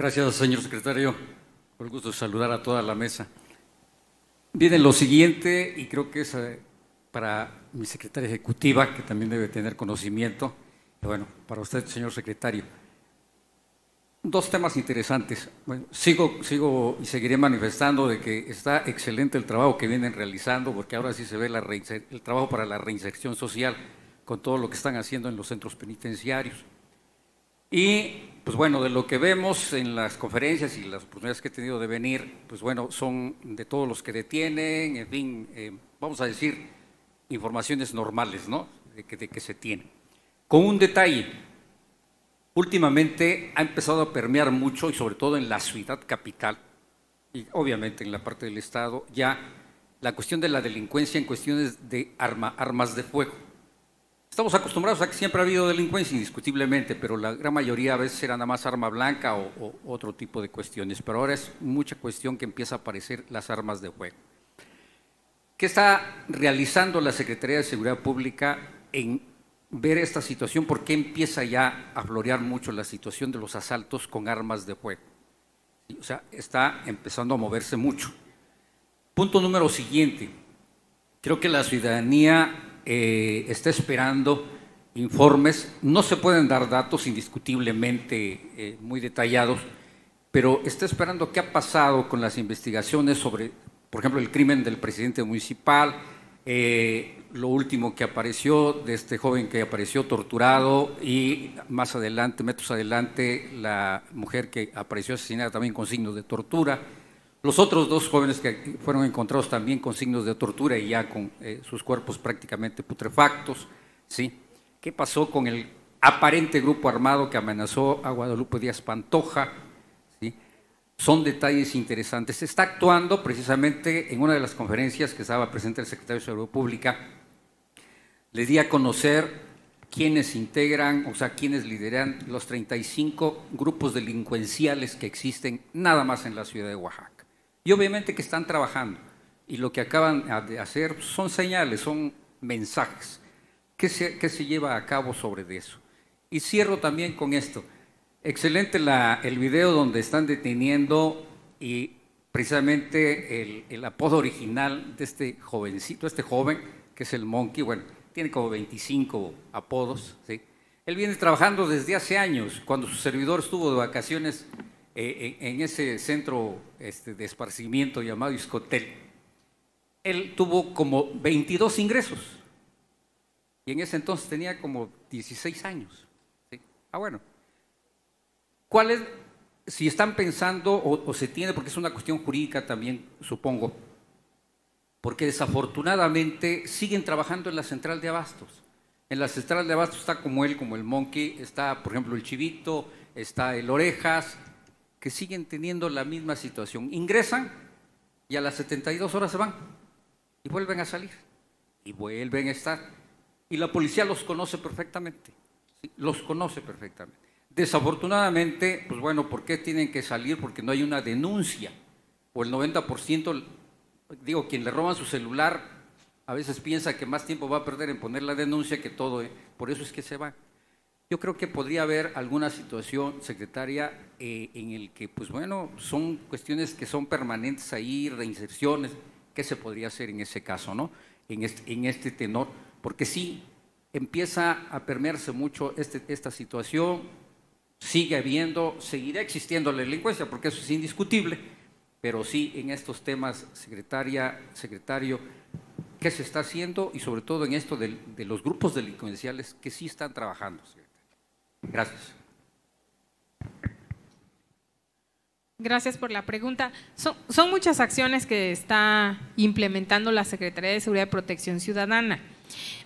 Gracias, señor secretario. Por el gusto de saludar a toda la mesa. Viene lo siguiente, y creo que es eh, para mi secretaria ejecutiva, que también debe tener conocimiento, bueno, para usted, señor secretario. Dos temas interesantes. Bueno, sigo, sigo y seguiré manifestando de que está excelente el trabajo que vienen realizando, porque ahora sí se ve el trabajo para la reinserción social con todo lo que están haciendo en los centros penitenciarios. Y pues bueno, de lo que vemos en las conferencias y las oportunidades que he tenido de venir, pues bueno, son de todos los que detienen, en fin, eh, vamos a decir, informaciones normales, ¿no? De que, se tienen. Con un detalle, últimamente ha empezado a permear mucho y sobre todo en la ciudad capital y obviamente en la parte del Estado ya la cuestión de la delincuencia en cuestiones de armas de fuego Estamos acostumbrados a que siempre ha habido delincuencia, indiscutiblemente, pero la gran mayoría a veces era nada más arma blanca o, otro tipo de cuestiones. Pero ahora es mucha cuestión que empieza a aparecer las armas de juego. ¿Qué está realizando la Secretaría de Seguridad Pública en ver esta situación? ¿Por qué empieza ya a florear mucho la situación de los asaltos con armas de fuego? O sea, está empezando a moverse mucho. Punto número siguiente. Creo que la ciudadanía eh, está esperando informes. No se pueden dar datos indiscutiblemente eh, muy detallados, pero está esperando qué ha pasado con las investigaciones sobre, por ejemplo, el crimen del presidente municipal, eh, lo último que apareció de este joven que apareció torturado y más adelante, metros adelante, la mujer que apareció asesinada también con signos de tortura los otros dos jóvenes que fueron encontrados también con signos de tortura y ya con eh, sus cuerpos prácticamente putrefactos, ¿sí? ¿Qué pasó con el aparente grupo armado que amenazó a Guadalupe Díaz Pantoja? Son detalles interesantes. Se está actuando precisamente en una de las conferencias que estaba presente el secretario de Seguridad Pública. Le di a conocer quiénes integran, o sea, quiénes lideran los 35 grupos delincuenciales que existen nada más en la ciudad de Oaxaca. Y obviamente que están trabajando. Y lo que acaban de hacer son señales, son mensajes. ¿Qué se, se lleva a cabo sobre eso? Y cierro también con esto. Excelente el video donde están deteniendo y precisamente el, apodo original de este jovencito, este joven, que es el Monkey, bueno, tiene como 25 apodos, ¿sí? Él viene trabajando desde hace años, cuando su servidor estuvo de vacaciones eh, en ese centro este, de esparcimiento llamado Iscotel, él tuvo como 22 ingresos. Y en ese entonces tenía como 16 años. Ah, bueno. ¿Cuál si están pensando o, o se tiene, porque es una cuestión jurídica también, supongo, porque desafortunadamente siguen trabajando en la central de abastos. En la central de abastos está como él, como el Monkey, está por ejemplo el Chivito, está el Orejas, que siguen teniendo la misma situación. Ingresan y a las 72 horas se van y vuelven a salir y vuelven a estar. Y la policía los conoce perfectamente, los conoce perfectamente. Desafortunadamente, pues bueno, ¿por qué tienen que salir? Porque no hay una denuncia. O el 90%, digo, quien le roban su celular a veces piensa que más tiempo va a perder en poner la denuncia que todo. ¿eh? Por eso es que se van. Yo creo que podría haber alguna situación, secretaria, eh, en el que, pues bueno, son cuestiones que son permanentes ahí, reinserciones, ¿qué se podría hacer en ese caso, no? En este, en este tenor, porque sí, empieza a permearse mucho este, esta situación, sigue habiendo, seguirá existiendo la delincuencia, porque eso es indiscutible, pero sí en estos temas, secretaria, secretario, ¿qué se está haciendo? Y sobre todo en esto de, de los grupos delincuenciales que sí están trabajando, Gracias. Gracias por la pregunta. Son, muchas acciones que está implementando la Secretaría de Seguridad y Protección Ciudadana.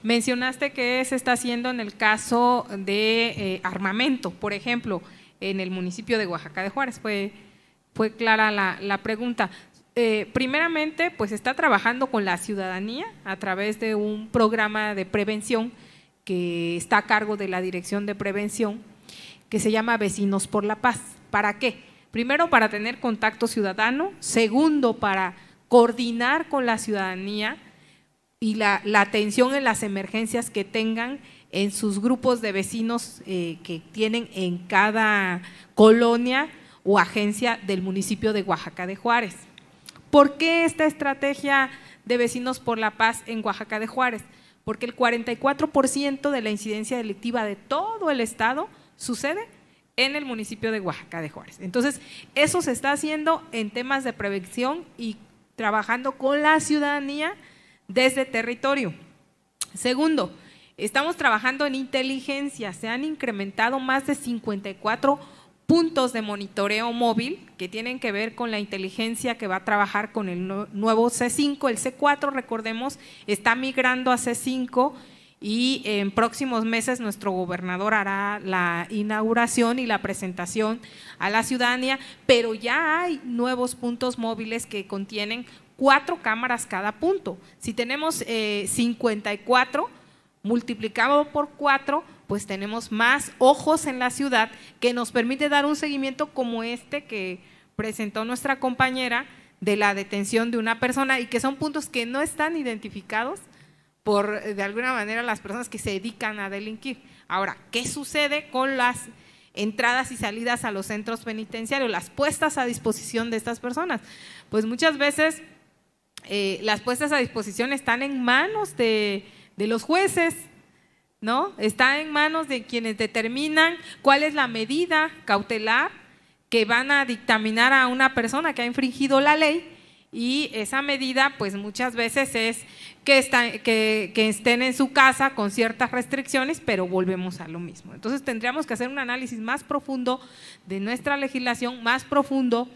Mencionaste que se está haciendo en el caso de eh, armamento, por ejemplo, en el municipio de Oaxaca de Juárez. Fue, fue clara la, pregunta. Eh, primeramente, pues está trabajando con la ciudadanía a través de un programa de prevención que está a cargo de la Dirección de Prevención, que se llama Vecinos por la Paz. ¿Para qué? Primero, para tener contacto ciudadano. Segundo, para coordinar con la ciudadanía y la, atención en las emergencias que tengan en sus grupos de vecinos eh, que tienen en cada colonia o agencia del municipio de Oaxaca de Juárez. ¿Por qué esta estrategia de Vecinos por la Paz en Oaxaca de Juárez? porque el 44% de la incidencia delictiva de todo el estado sucede en el municipio de Oaxaca de Juárez. Entonces, eso se está haciendo en temas de prevención y trabajando con la ciudadanía desde territorio. Segundo, estamos trabajando en inteligencia. Se han incrementado más de 54 puntos de monitoreo móvil que tienen que ver con la inteligencia que va a trabajar con el nuevo C5. El C4, recordemos, está migrando a C5 y en próximos meses nuestro gobernador hará la inauguración y la presentación a la ciudadanía, pero ya hay nuevos puntos móviles que contienen cuatro cámaras cada punto. Si tenemos 54, eh, multiplicado por cuatro, pues tenemos más ojos en la ciudad que nos permite dar un seguimiento como este que presentó nuestra compañera de la detención de una persona y que son puntos que no están identificados por de alguna manera las personas que se dedican a delinquir. Ahora, ¿qué sucede con las entradas y salidas a los centros penitenciarios, las puestas a disposición de estas personas? Pues muchas veces eh, las puestas a disposición están en manos de, de los jueces, ¿no? Está en manos de quienes determinan cuál es la medida cautelar que van a dictaminar a una persona que ha infringido la ley y esa medida pues muchas veces es que, que, estén en su casa con ciertas restricciones, pero volvemos a lo mismo. Entonces tendríamos que hacer un análisis más profundo de nuestra legislación, más profundo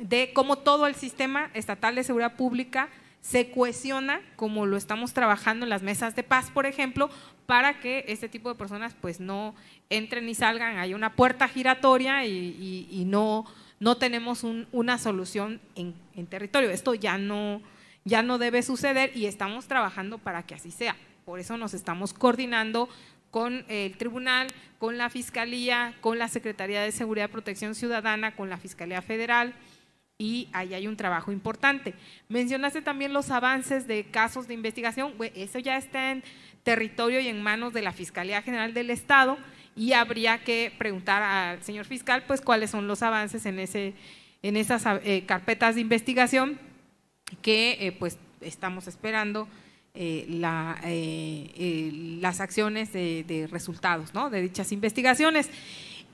de cómo todo el sistema estatal de seguridad pública se cohesiona, como lo estamos trabajando en las mesas de paz, por ejemplo, para que este tipo de personas pues no entren ni salgan, hay una puerta giratoria y, no, no tenemos una solución en, en, territorio. Esto ya no, ya no debe suceder y estamos trabajando para que así sea. Por eso nos estamos coordinando con el tribunal, con la Fiscalía, con la Secretaría de Seguridad y Protección Ciudadana, con la Fiscalía Federal, y ahí hay un trabajo importante. Mencionaste también los avances de casos de investigación, eso ya está en territorio y en manos de la Fiscalía General del Estado y habría que preguntar al señor fiscal pues cuáles son los avances en, ese, en esas eh, carpetas de investigación que eh, pues estamos esperando eh, las acciones de, resultados de dichas investigaciones.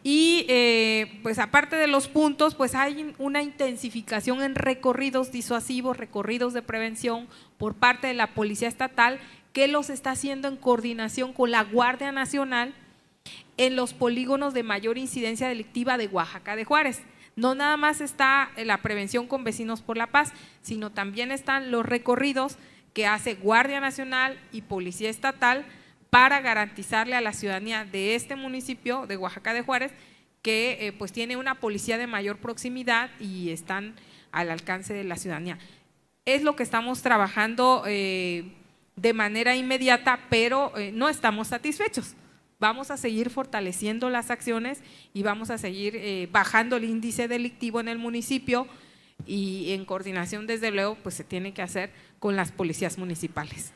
Y eh, pues aparte de los puntos, pues hay una intensificación en recorridos disuasivos, recorridos de prevención por parte de la Policía Estatal, que los está haciendo en coordinación con la Guardia Nacional en los polígonos de mayor incidencia delictiva de Oaxaca de Juárez. No nada más está eh, la prevención con vecinos por la paz, sino también están los recorridos que hace Guardia Nacional y Policía Estatal para garantizarle a la ciudadanía de este municipio de Oaxaca de Juárez que eh, pues tiene una policía de mayor proximidad y están al alcance de la ciudadanía. Es lo que estamos trabajando eh, de manera inmediata, pero eh, no estamos satisfechos. Vamos a seguir fortaleciendo las acciones y vamos a seguir bajando el índice delictivo en el municipio y en coordinación, desde luego, pues se tiene que hacer con las policías municipales.